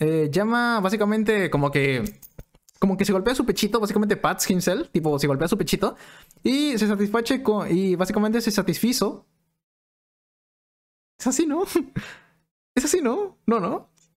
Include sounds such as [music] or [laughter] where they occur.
Eh, llama básicamente como que como que se golpea su pechito, básicamente Pats himself, tipo se golpea su pechito y se satisface con y básicamente se satisfizo. Es así, ¿no? [laughs] Es así, ¿no? No, no.